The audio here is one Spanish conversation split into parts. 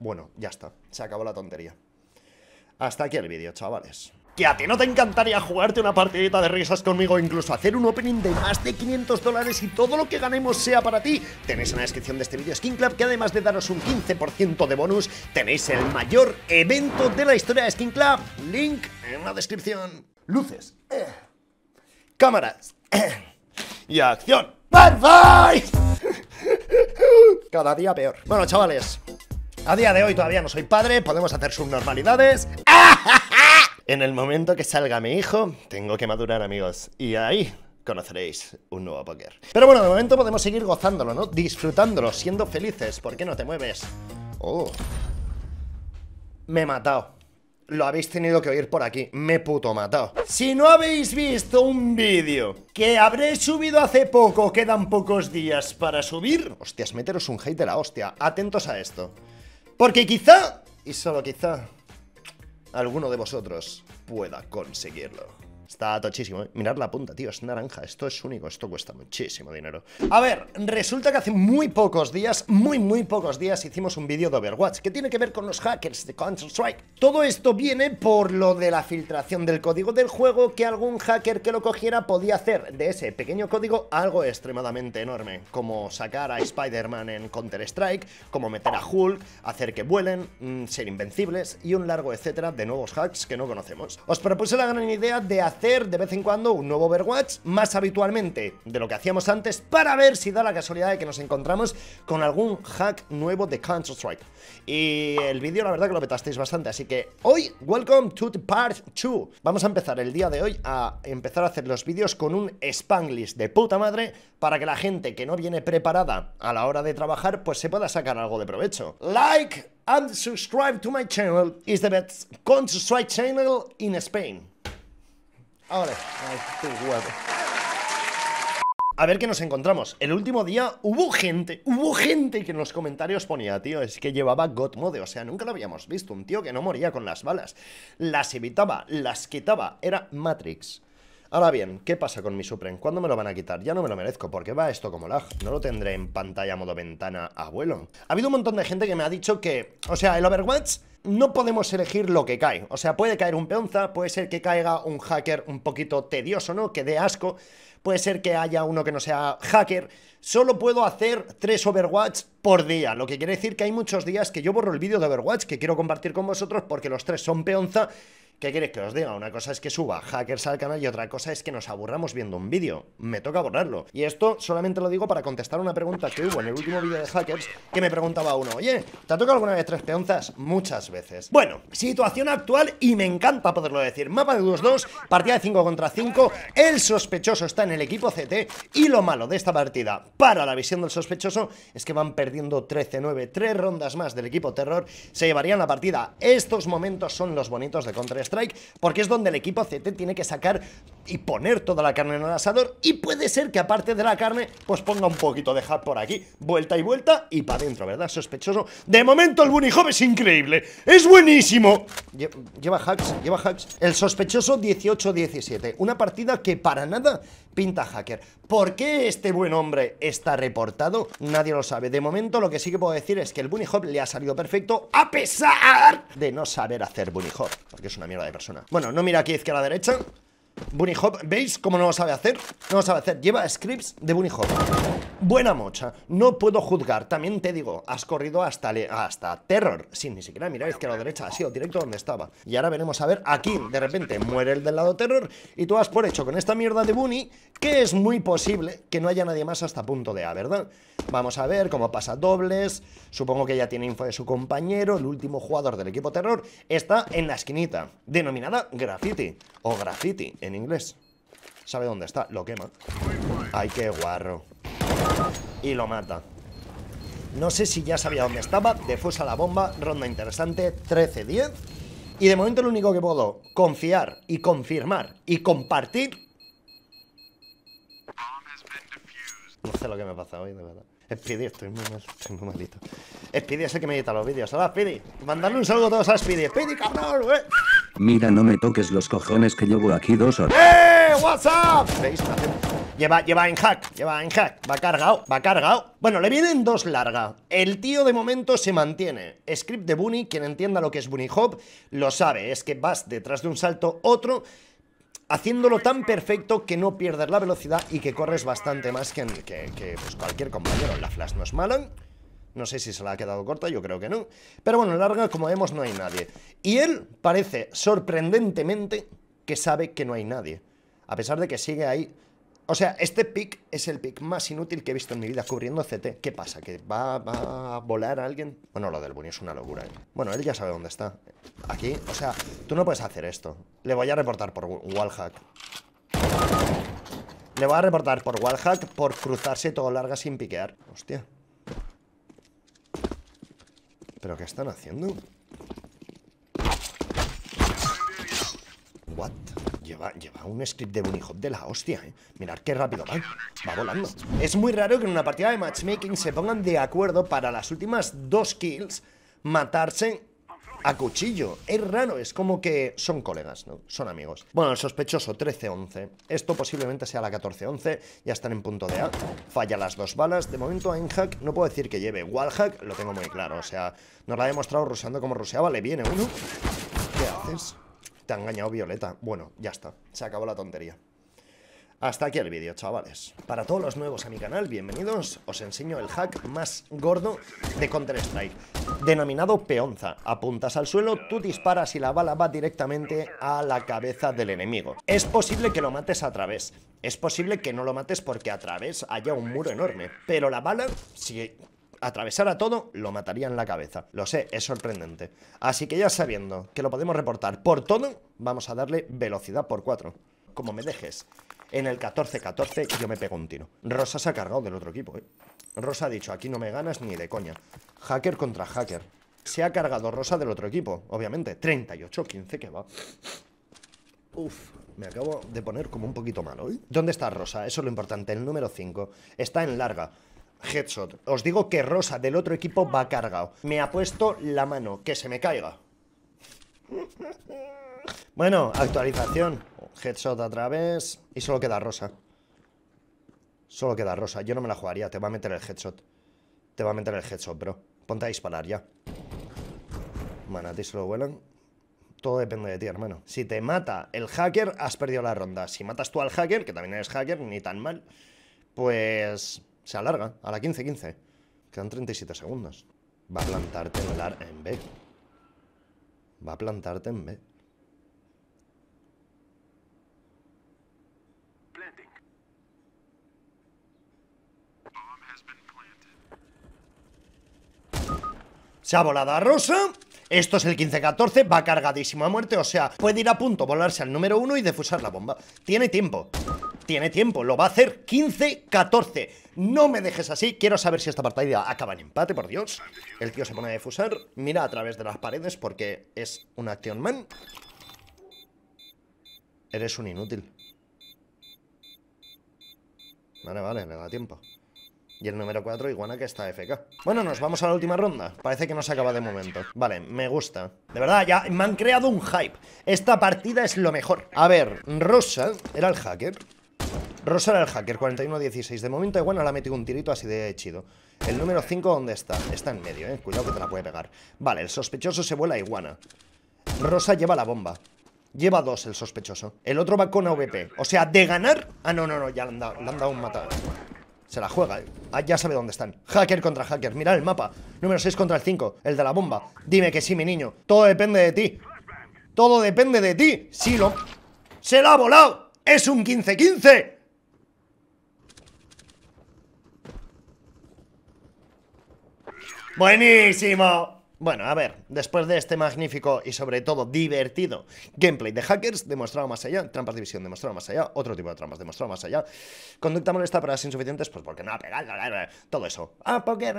Bueno, ya está, se acabó la tontería. Hasta aquí el vídeo, chavales. ¿Que a ti no te encantaría jugarte una partidita de risas conmigo incluso hacer un opening de más de 500 dólares y todo lo que ganemos sea para ti? Tenéis en la descripción de este vídeo Skin Club que además de daros un 15% de bonus, tenéis el mayor evento de la historia de Skin Club. Link en la descripción. Luces. Eh. Cámaras. Eh. Y acción. Bye bye. Cada día peor. Bueno, chavales, a día de hoy todavía no soy padre, podemos hacer subnormalidades. En el momento que salga mi hijo, tengo que madurar, amigos. Y ahí conoceréis un nuevo póker. Pero bueno, de momento podemos seguir gozándolo, ¿no? Disfrutándolo, siendo felices. ¿Por qué no te mueves? Oh. Me he matado lo habéis tenido que oír por aquí, me he puto matado. Si no habéis visto un vídeo que habré subido hace poco, quedan pocos días para subir... Hostias, meteros un hate de la hostia, atentos a esto. Porque quizá, y solo quizá, alguno de vosotros pueda conseguirlo. Está tochísimo, ¿eh? Mirad la punta, tío, es naranja. Esto es único, esto cuesta muchísimo dinero. A ver, resulta que hace muy pocos días, muy, muy pocos días, hicimos un vídeo de Overwatch que tiene que ver con los hackers de Counter-Strike. Todo esto viene por lo de la filtración del código del juego que algún hacker que lo cogiera podía hacer de ese pequeño código algo extremadamente enorme, como sacar a Spider-Man en Counter-Strike, como meter a Hulk, hacer que vuelen, mm, ser invencibles y un largo etcétera de nuevos hacks que no conocemos. Os propuse la gran idea de hacer de vez en cuando un nuevo Overwatch, más habitualmente de lo que hacíamos antes, para ver si da la casualidad de que nos encontramos con algún hack nuevo de Counter-Strike. Y el vídeo la verdad que lo petasteis bastante, así que hoy, welcome to the part 2. Vamos a empezar el día de hoy a empezar a hacer los vídeos con un Spanglish de puta madre para que la gente que no viene preparada a la hora de trabajar pues se pueda sacar algo de provecho. Like and subscribe to my channel is the best Counter-Strike channel in Spain. Ahora, qué A ver qué nos encontramos. El último día hubo gente, hubo gente que en los comentarios ponía, tío, es que llevaba God Mode, o sea, nunca lo habíamos visto. Un tío que no moría con las balas. Las evitaba, las quitaba. Era Matrix. Ahora bien, ¿qué pasa con mi Supreme? ¿Cuándo me lo van a quitar? Ya no me lo merezco, porque va esto como lag. No lo tendré en pantalla modo ventana, abuelo. Ha habido un montón de gente que me ha dicho que... O sea, el Overwatch no podemos elegir lo que cae. O sea, puede caer un peonza, puede ser que caiga un hacker un poquito tedioso, ¿no? Que dé asco. Puede ser que haya uno que no sea hacker. Solo puedo hacer tres Overwatch por día, lo que quiere decir que hay muchos días que yo borro el vídeo de Overwatch que quiero compartir con vosotros porque los tres son peonza. ¿Qué queréis que os diga? Una cosa es que suba hackers al canal y otra cosa es que nos aburramos viendo un vídeo. Me toca borrarlo. Y esto solamente lo digo para contestar una pregunta que hubo en el último vídeo de hackers que me preguntaba uno, oye, ¿te ha tocado alguna vez tres peonzas? Muchas veces. Bueno, situación actual y me encanta poderlo decir. Mapa de 2-2, partida de 5 contra 5, el sospechoso está en el equipo CT y lo malo de esta partida para la visión del sospechoso es que van perdiendo 13-9, tres rondas más del equipo Terror, se llevarían la partida. Estos momentos son los bonitos de Counter-Strike porque es donde el equipo CT tiene que sacar y poner toda la carne en el asador y puede ser que aparte de la carne pues ponga un poquito de hat por aquí, vuelta y vuelta y para adentro, ¿verdad? Sospechoso. De momento el Bunny Hop es increíble. ¡Es buenísimo! Lleva hacks, lleva hacks. El sospechoso 18-17. Una partida que para nada pinta hacker. ¿Por qué este buen hombre está reportado? Nadie lo sabe. De momento lo que sí que puedo decir es que el bunny hop le ha salido perfecto a pesar de no saber hacer bunny hop. Porque es una mierda de persona. Bueno, no mira aquí izquierda a derecha. Bunny Hop, ¿veis cómo no lo sabe hacer? No lo sabe hacer, lleva scripts de Bunny Hop Buena mocha, no puedo juzgar También te digo, has corrido hasta, hasta terror Sin ni siquiera mirar a la derecha Ha sido directo donde estaba Y ahora veremos a ver, aquí de repente muere el del lado terror Y tú has por hecho con esta mierda de Bunny Que es muy posible que no haya nadie más hasta punto de A, ¿verdad? Vamos a ver cómo pasa dobles Supongo que ya tiene info de su compañero El último jugador del equipo terror Está en la esquinita Denominada Graffiti O Graffiti, en en inglés. Sabe dónde está, lo quema. Ay, qué guarro. Y lo mata. No sé si ya sabía dónde estaba. Defusa la bomba. Ronda interesante. 13-10. Y de momento lo único que puedo confiar y confirmar y compartir... No sé lo que me pasa hoy, de verdad. Speedy, estoy muy mal, estoy muy malito. Speedy es el que me edita los vídeos. Hola, Speedy. Mandarle un saludo a todos a Speedy. Speedy, cabrón, güey. Eh. Mira, no me toques los cojones que llevo aquí dos horas. ¡Eh! what's ¿Veis? Lleva, lleva en hack, lleva en hack. Va cargado, va cargado. Bueno, le vienen dos larga. El tío de momento se mantiene. Script de Bunny, quien entienda lo que es Bunny Hop, lo sabe. Es que vas detrás de un salto otro, haciéndolo tan perfecto que no pierdes la velocidad y que corres bastante más que, pues cualquier compañero. La flash no es mala. No sé si se la ha quedado corta, yo creo que no. Pero bueno, larga, como vemos, no hay nadie. Y él parece, sorprendentemente, que sabe que no hay nadie. A pesar de que sigue ahí. O sea, este pick es el pick más inútil que he visto en mi vida cubriendo CT. ¿Qué pasa? ¿Que va, a volar a alguien? Bueno, lo del Bunny es una locura. ¿eh? Bueno, él ya sabe dónde está. Aquí, o sea, tú no puedes hacer esto. Le voy a reportar por wallhack. Le voy a reportar por wallhack por cruzarse todo larga sin piquear. Hostia. ¿Pero qué están haciendo? What? Lleva, lleva un script de Bunny Hop de la hostia, ¿eh? Mirad qué rápido va. Va volando. Es muy raro que en una partida de matchmaking se pongan de acuerdo para las últimas dos kills matarse a cuchillo. Es raro, es como que son colegas, ¿no? Son amigos. Bueno, el sospechoso, 13-11. Esto posiblemente sea la 14-11. Ya están en punto de A. Falla las dos balas. De momento, Einhack no puedo decir que lleve wallhack, lo tengo muy claro. O sea, nos la ha demostrado ruseando como ruseaba. Le viene uno. ¿Qué haces? Te ha engañado Violeta. Bueno, ya está. Se acabó la tontería. Hasta aquí el vídeo, chavales. Para todos los nuevos a mi canal, bienvenidos. Os enseño el hack más gordo de Counter-Strike, denominado peonza. Apuntas al suelo, tú disparas y la bala va directamente a la cabeza del enemigo. Es posible que lo mates a través. Es posible que no lo mates porque a través haya un muro enorme. Pero la bala, si atravesara todo, lo mataría en la cabeza. Lo sé, es sorprendente. Así que ya sabiendo que lo podemos reportar por todo, vamos a darle velocidad por 4. Como me dejes en el 14-14 yo me pego un tiro. Rosa se ha cargado del otro equipo, ¿eh? Rosa ha dicho, aquí no me ganas ni de coña. Hacker contra hacker. Se ha cargado Rosa del otro equipo, obviamente. 38-15 que va. Uf, me acabo de poner como un poquito malo. ¿eh? ¿Dónde está Rosa? Eso es lo importante. El número 5 está en larga. Headshot. Os digo que Rosa del otro equipo va cargado. Me ha puesto la mano. Que se me caiga. Bueno, actualización. Headshot a través. Y solo queda rosa. Solo queda rosa. Yo no me la jugaría. Te va a meter el headshot. Te va a meter el headshot, bro. Ponte a disparar ya. Bueno, a ti se lo vuelan. Todo depende de ti, hermano. Si te mata el hacker, has perdido la ronda. Si matas tú al hacker, que también eres hacker, ni tan mal, pues se alarga a la 15-15. Quedan 37 segundos. Va a plantarte en B. Va a plantarte en B. Se ha a rosa. Esto es el 15-14, va cargadísimo a muerte, o sea, puede ir a punto, volarse al número 1 y defusar la bomba. Tiene tiempo, tiene tiempo, lo va a hacer 15-14. No me dejes así, quiero saber si esta partida acaba en empate, por Dios. El tío se pone a defusar, mira a través de las paredes porque es un action man. Eres un inútil. Vale, vale, me da tiempo. Y el número 4, Iguana, que está FK. Bueno, nos vamos a la última ronda. Parece que no se acaba de momento. Vale, me gusta. De verdad, ya me han creado un hype. Esta partida es lo mejor. A ver, Rosa era el hacker. Rosa era el hacker, 41-16. De momento, Iguana le ha metido un tirito así de chido. El número 5, ¿dónde está? Está en medio, eh. Cuidado que te la puede pegar. Vale, el sospechoso se vuela a Iguana. Rosa lleva la bomba. Lleva dos el sospechoso. El otro va con AVP. O sea, de ganar... Ah, no, no, no, ya le han dado, un matado se la juega, ah, ya sabe dónde están Hacker contra hacker, mira el mapa Número 6 contra el 5, el de la bomba Dime que sí, mi niño, todo depende de ti Todo depende de ti Sí, lo... ¡Se la ha volado! ¡Es un 15-15! ¡Buenísimo! Bueno, a ver, después de este magnífico y sobre todo divertido gameplay de hackers, demostrado más allá, trampas de división demostrado más allá, otro tipo de trampas demostrado más allá, conducta molesta para las insuficientes, pues porque no, ha pegado todo eso. Ah, porque...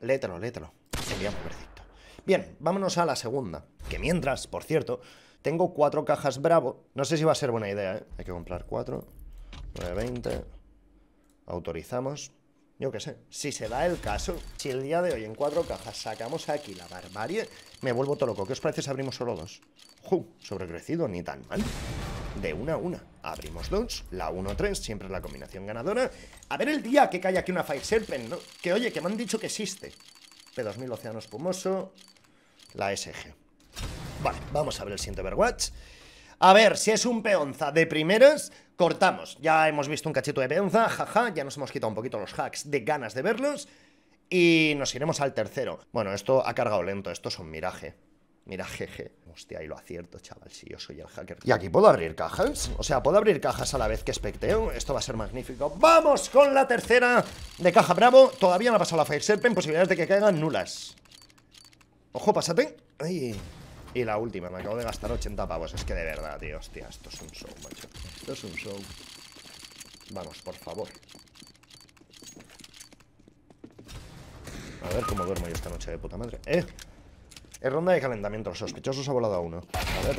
léetelo. Sería sería veredicto. Bien, vámonos a la segunda, que mientras, por cierto, tengo cuatro cajas Bravo. No sé si va a ser buena idea, ¿eh? Hay que comprar cuatro, 920, autorizamos... Yo qué sé, si se da el caso, si el día de hoy en cuatro cajas sacamos aquí la barbarie, me vuelvo todo loco. ¿Qué os parece si abrimos solo dos? ¡Ju! Sobrecrecido, ni tan mal. De una a una. Abrimos dos, la 1-3, siempre es la combinación ganadora. A ver el día que cae aquí una Fire Serpent, ¿no? Que oye, que me han dicho que existe. P2000 Océano Espumoso, la SG. Vale, vamos a ver el siguiente Overwatch. A ver, si es un peonza de primeras, cortamos. Ya hemos visto un cachito de Penza, jaja, ya nos hemos quitado un poquito los hacks de ganas de verlos y nos iremos al tercero. Bueno, esto ha cargado lento, esto es un miraje. Mira, jeje. Hostia, ahí lo acierto, chaval, si yo soy el hacker. ¿Y aquí puedo abrir cajas? O sea, ¿puedo abrir cajas a la vez que especteo? Esto va a ser magnífico. ¡Vamos con la tercera de caja bravo! Todavía no ha pasado la Fire Serpent, posibilidades de que caigan nulas. Ojo, pásate. Ay, y la última, me acabo de gastar 80 pavos. Es que de verdad, tío, hostia, esto es un show, macho. Esto es un show. Vamos, por favor. A ver cómo duermo yo esta noche de puta madre. ¡Eh! Es ronda de calentamiento. Los sospechosos ha volado a uno. A ver.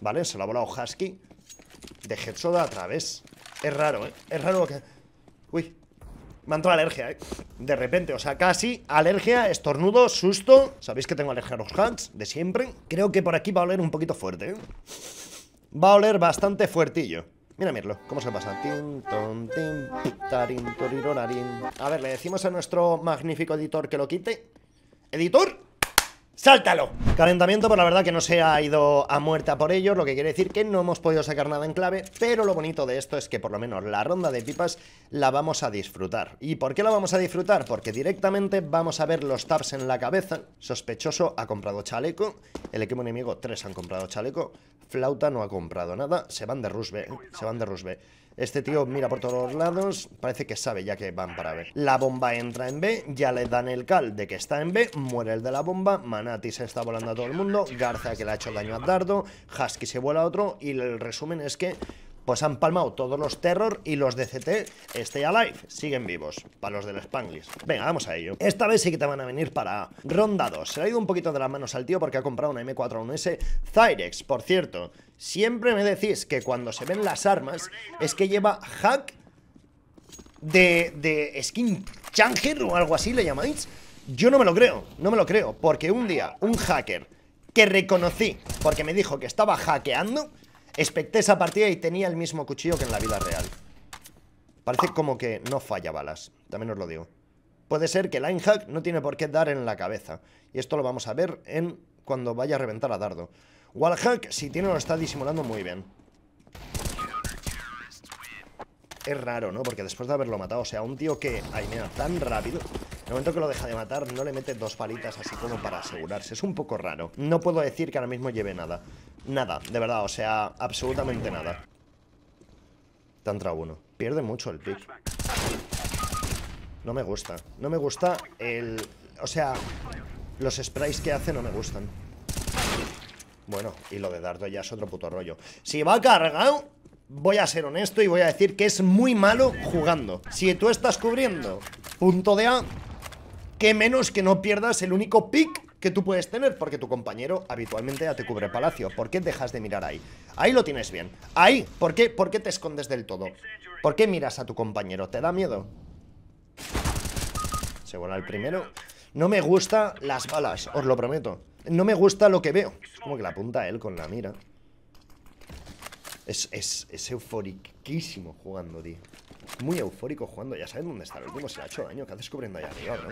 Vale, se lo ha volado Husky. De Headshot a través. Es raro, ¿eh? Es raro que... Uy, me entró alergia, ¿eh? De repente, o sea, casi alergia, estornudo, susto. Sabéis que tengo alergia a los hats, de siempre. Creo que por aquí va a oler un poquito fuerte, ¿eh? Va a oler bastante fuertillo. Mira, mirlo, cómo se pasa. A ver, le decimos a nuestro magnífico editor que lo quite. ¡Editor! ¡Sáltalo! Calentamiento, por la verdad que no se ha ido a muerta por ello. lo que quiere decir que no hemos podido sacar nada en clave, pero lo bonito de esto es que por lo menos la ronda de pipas la vamos a disfrutar. ¿Y por qué la vamos a disfrutar? Porque directamente vamos a ver los taps en la cabeza. Sospechoso ha comprado chaleco, el equipo enemigo tres han comprado chaleco, Flauta no ha comprado nada, se van de Rusbe, se van de Rusbe. Este tío mira por todos lados, parece que sabe ya que van para ver. La bomba entra en B, ya le dan el cal de que está en B, muere el de la bomba, Manati se está volando a todo el mundo, Garza que le ha hecho daño a Dardo, Husky se vuela a otro y el resumen es que pues han palmado todos los Terror y los DCT Stay Alive siguen vivos, para los del Spanglish. Venga, vamos a ello. Esta vez sí que te van a venir para ronda 2. Se le ha ido un poquito de las manos al tío porque ha comprado una M4A1S Zyrex, por cierto. Siempre me decís que cuando se ven las armas es que lleva hack de, de skin changer o algo así le llamáis. Yo no me lo creo, no me lo creo, porque un día un hacker que reconocí porque me dijo que estaba hackeando Expecté esa partida y tenía el mismo cuchillo que en la vida real. Parece como que no falla balas, también os lo digo. Puede ser que Linehack no tiene por qué dar en la cabeza. Y esto lo vamos a ver en cuando vaya a reventar a Dardo. Wallhack, si tiene, lo está disimulando muy bien. Es raro, ¿no? Porque después de haberlo matado, o sea, un tío que Ay, mira, tan rápido, en el momento que lo deja de matar, no le mete dos palitas así como para asegurarse. Es un poco raro. No puedo decir que ahora mismo lleve nada. Nada, de verdad, o sea, absolutamente nada. tan tra uno. Pierde mucho el pick. No me gusta. No me gusta el... O sea, los sprays que hace no me gustan. Bueno, y lo de dardo ya es otro puto rollo. Si va cargado, voy a ser honesto y voy a decir que es muy malo jugando. Si tú estás cubriendo punto de A, que menos que no pierdas el único pick que tú puedes tener porque tu compañero habitualmente ya te cubre palacio. ¿Por qué dejas de mirar ahí? Ahí lo tienes bien. Ahí. ¿Por qué, ¿Por qué te escondes del todo? ¿Por qué miras a tu compañero? ¿Te da miedo? Se vola el primero. No me gusta las balas, os lo prometo. No me gusta lo que veo. Es como que la apunta él con la mira. Es, es, euforiquísimo jugando, tío. Muy eufórico jugando. Ya sabes dónde está el último. Se ha hecho daño. ¿Qué haces cubriendo allá arriba, ¿no?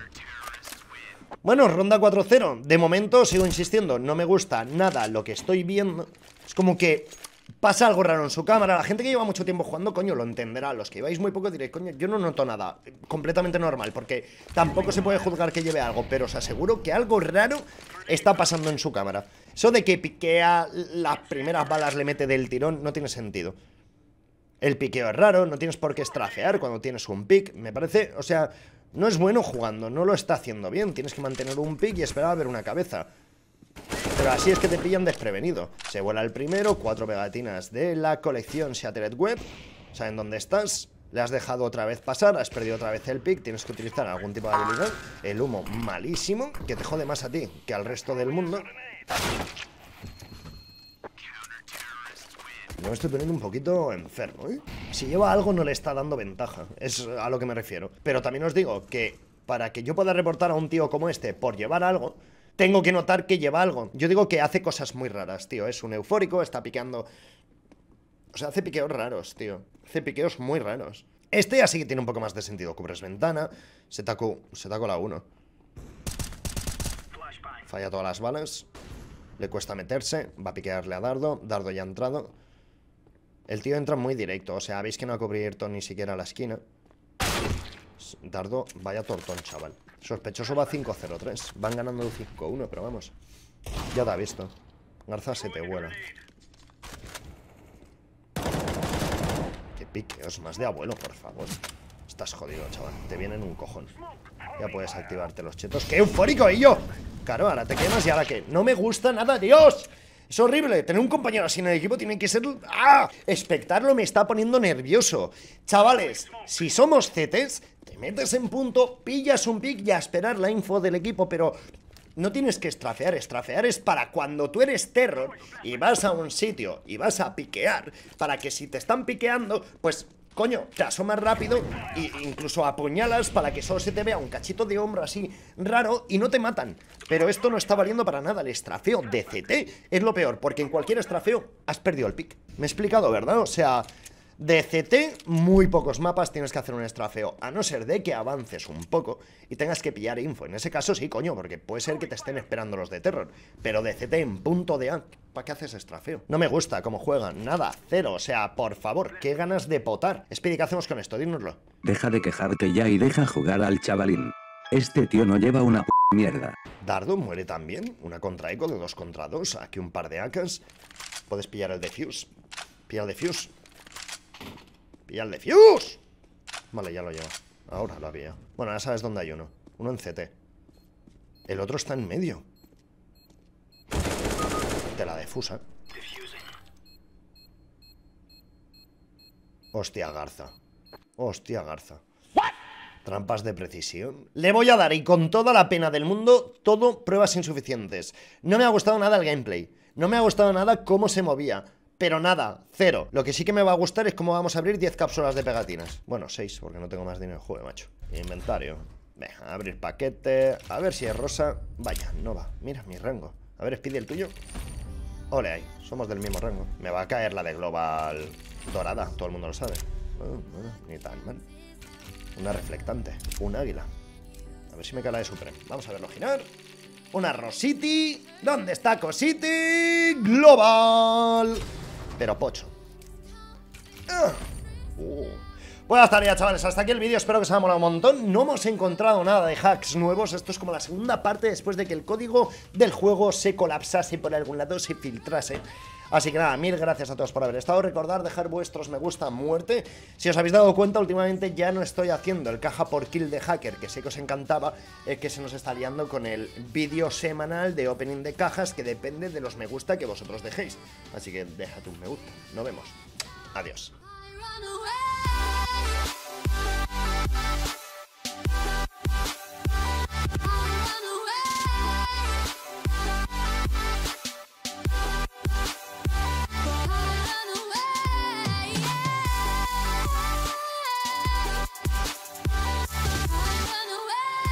Bueno, ronda 4-0. De momento, sigo insistiendo, no me gusta nada lo que estoy viendo. Es como que pasa algo raro en su cámara. La gente que lleva mucho tiempo jugando, coño, lo entenderá. Los que lleváis muy poco diréis, coño, yo no noto nada. Completamente normal, porque tampoco se puede juzgar que lleve algo, pero os aseguro que algo raro está pasando en su cámara. Eso de que piquea las primeras balas le mete del tirón no tiene sentido. El piqueo es raro, no tienes por qué estrafear cuando tienes un pick, me parece, o sea, no es bueno jugando, no lo está haciendo bien. Tienes que mantener un pick y esperar a ver una cabeza. Pero así es que te pillan desprevenido. Se vuela el primero, cuatro pegatinas de la colección Shattered Web. Saben dónde estás. Le has dejado otra vez pasar, has perdido otra vez el pick, tienes que utilizar algún tipo de habilidad. El humo malísimo, que te jode más a ti que al resto del mundo. No estoy poniendo un poquito enfermo, ¿eh? Si lleva algo no le está dando ventaja, es a lo que me refiero. Pero también os digo que para que yo pueda reportar a un tío como este por llevar algo, tengo que notar que lleva algo. Yo digo que hace cosas muy raras, tío. Es un eufórico, está piqueando... O sea, hace piqueos raros, tío. Hace piqueos muy raros. Este así que tiene un poco más de sentido. Cubres ventana, se tacó, se tacó la 1. Falla todas las balas. Le cuesta meterse, va a piquearle a Dardo. Dardo ya ha entrado. El tío entra muy directo, o sea, veis que no ha cubierto ni siquiera la esquina. Dardo, vaya tortón, chaval. Sospechoso va 5-0-3. Van ganando 5-1, pero vamos. Ya te ha visto. Garza se te vuela. Qué piqueos más de abuelo, por favor. Estás jodido, chaval. Te vienen un cojón. Ya puedes activarte los chetos. ¡Qué eufórico, ello! Claro, ahora te quemas y ahora que... ¡No me gusta nada, Dios! Es horrible. Tener un compañero así en el equipo tiene que ser... ¡Ah! Espectarlo me está poniendo nervioso. Chavales, si somos CTs, te metes en punto, pillas un pick y a esperar la info del equipo, pero... No tienes que estrafear, estrafear es para cuando tú eres terror y vas a un sitio y vas a piquear, para que si te están piqueando, pues Coño, te asomas rápido e incluso apuñalas para que solo se te vea un cachito de hombro así raro y no te matan. Pero esto no está valiendo para nada. El estrafeo de CT es lo peor, porque en cualquier estrafeo has perdido el pick. Me he explicado, ¿verdad? O sea, de CT, muy pocos mapas tienes que hacer un estrafeo, a no ser de que avances un poco y tengas que pillar info. En ese caso sí, coño, porque puede ser que te estén esperando los de Terror, pero de CT en punto de A, ¿para qué haces estrafeo? No me gusta cómo juegan, nada, cero, o sea, por favor, qué ganas de potar. Speedy, ¿qué hacemos con esto? Dínoslo. Deja de quejarte ya y deja jugar al chavalín. Este tío no lleva una p mierda. Dardo muere también, una contra eco de dos contra dos, aquí un par de acas. Puedes pillar el defuse, pilla el defuse al defuse! Vale, ya lo llevo. Ahora lo había. Bueno, ya sabes dónde hay uno. Uno en CT. El otro está en medio. Te la defusa. Hostia garza. Hostia garza. Trampas de precisión. Le voy a dar, y con toda la pena del mundo, todo pruebas insuficientes. No me ha gustado nada el gameplay. No me ha gustado nada cómo se movía pero nada, cero. Lo que sí que me va a gustar es cómo vamos a abrir 10 cápsulas de pegatinas. Bueno, 6, porque no tengo más dinero. juego, macho. Inventario. Venga, abrir paquete. A ver si es rosa. Vaya, no va. Mira mi rango. A ver, Speedy, el tuyo. Ole ahí, somos del mismo rango. Me va a caer la de Global dorada, todo el mundo lo sabe. ni tan mal. Una reflectante, un águila. A ver si me cae la de Supreme. Vamos a verlo girar. Una Rosity. ¿Dónde está Cosity? Global pero pocho. Bueno, chavales, hasta aquí el vídeo, espero que os haya molado un montón No hemos encontrado nada de hacks nuevos, esto es como la segunda parte después de que el código del juego se colapsase por algún lado, se filtrase Así que nada, mil gracias a todos por haber estado. Recordar dejar vuestros me gusta muerte. Si os habéis dado cuenta, últimamente ya no estoy haciendo el caja por kill de hacker, que sé que os encantaba, eh, que se nos está liando con el vídeo semanal de opening de cajas que depende de los me gusta que vosotros dejéis. Así que déjate un me gusta. Nos vemos. Adiós.